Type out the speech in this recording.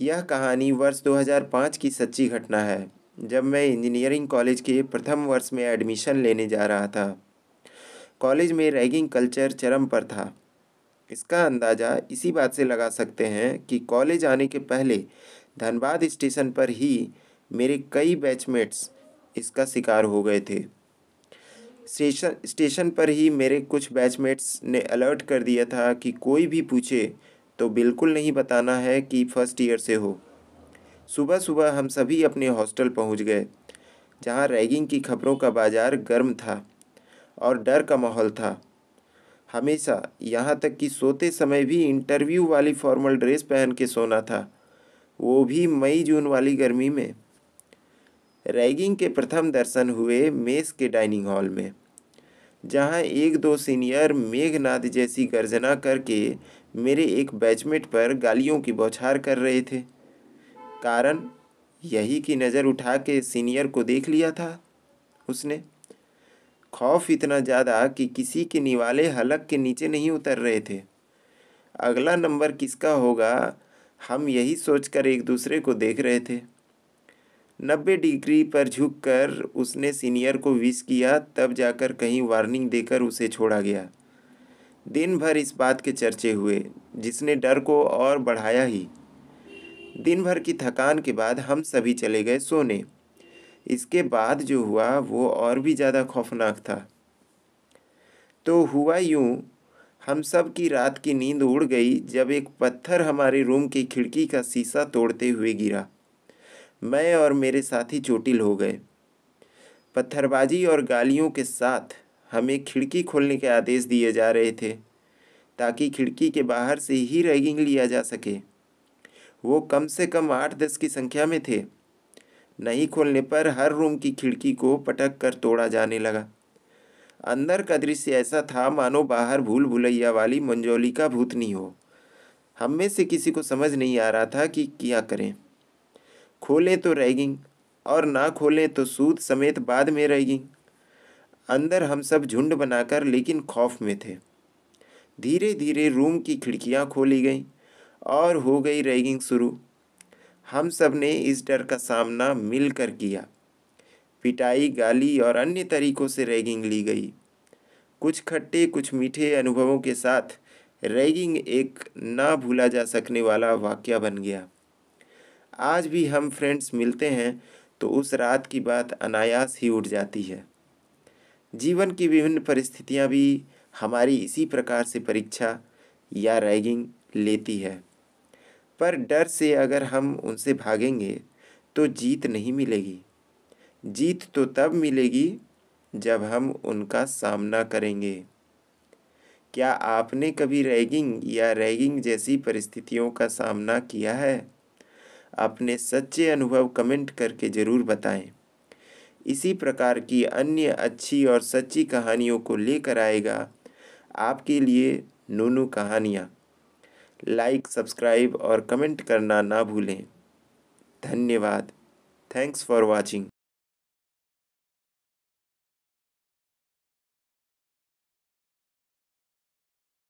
यह कहानी वर्ष 2005 की सच्ची घटना है जब मैं इंजीनियरिंग कॉलेज के प्रथम वर्ष में एडमिशन लेने जा रहा था कॉलेज में रैगिंग कल्चर चरम पर था इसका अंदाज़ा इसी बात से लगा सकते हैं कि कॉलेज आने के पहले धनबाद स्टेशन पर ही मेरे कई बैचमेट्स इसका शिकार हो गए थे स्टेशन स्टेशन पर ही मेरे कुछ बैचमेट्स ने अलर्ट कर दिया था कि कोई भी पूछे तो बिल्कुल नहीं बताना है कि फ़र्स्ट ईयर से हो सुबह सुबह हम सभी अपने हॉस्टल पहुंच गए जहां रैगिंग की खबरों का बाज़ार गर्म था और डर का माहौल था हमेशा यहाँ तक कि सोते समय भी इंटरव्यू वाली फॉर्मल ड्रेस पहन के सोना था वो भी मई जून वाली गर्मी में रैगिंग के प्रथम दर्शन हुए मेस के डाइनिंग हॉल में जहाँ एक दो सीनियर मेघनाद जैसी गर्जना करके मेरे एक बैचमेट पर गालियों की बौछार कर रहे थे कारण यही कि नज़र उठा के सीनियर को देख लिया था उसने खौफ इतना ज़्यादा कि किसी के निवाले हलक के नीचे नहीं उतर रहे थे अगला नंबर किसका होगा हम यही सोचकर एक दूसरे को देख रहे थे नब्बे डिग्री पर झुककर उसने सीनियर को विश किया तब जाकर कहीं वार्निंग देकर उसे छोड़ा गया दिन भर इस बात के चर्चे हुए जिसने डर को और बढ़ाया ही दिन भर की थकान के बाद हम सभी चले गए सोने इसके बाद जो हुआ वो और भी ज़्यादा खौफनाक था तो हुआ यूं हम सब की रात की नींद उड़ गई जब एक पत्थर हमारे रूम की खिड़की का शीशा तोड़ते हुए गिरा मैं और मेरे साथी चोटिल हो गए पत्थरबाजी और गालियों के साथ हमें खिड़की खोलने के आदेश दिए जा रहे थे ताकि खिड़की के बाहर से ही रैगिंग लिया जा सके वो कम से कम आठ दस की संख्या में थे नहीं खोलने पर हर रूम की खिड़की को पटक कर तोड़ा जाने लगा अंदर का दृश्य ऐसा था मानो बाहर भूल भुलैया वाली मंजौली का भूतनी हो हम में से किसी को समझ नहीं आ रहा था कि क्या करें खोलें तो रैगिंग और ना खोलें तो सूद समेत बाद में रैगिंग अंदर हम सब झुंड बनाकर लेकिन खौफ में थे धीरे धीरे रूम की खिड़कियां खोली गईं और हो गई रैगिंग शुरू हम सब ने इस डर का सामना मिलकर किया पिटाई गाली और अन्य तरीक़ों से रैगिंग ली गई कुछ खट्टे कुछ मीठे अनुभवों के साथ रैगिंग एक ना भूला जा सकने वाला वाक्य बन गया आज भी हम फ्रेंड्स मिलते हैं तो उस रात की बात अनायास ही उठ जाती है जीवन की विभिन्न परिस्थितियाँ भी हमारी इसी प्रकार से परीक्षा या रैगिंग लेती है पर डर से अगर हम उनसे भागेंगे तो जीत नहीं मिलेगी जीत तो तब मिलेगी जब हम उनका सामना करेंगे क्या आपने कभी रैगिंग या रैगिंग जैसी परिस्थितियों का सामना किया है अपने सच्चे अनुभव कमेंट करके ज़रूर बताएं इसी प्रकार की अन्य अच्छी और सच्ची कहानियों को लेकर आएगा आपके लिए नूनू कहानियाँ लाइक सब्सक्राइब और कमेंट करना ना भूलें धन्यवाद थैंक्स फॉर वाचिंग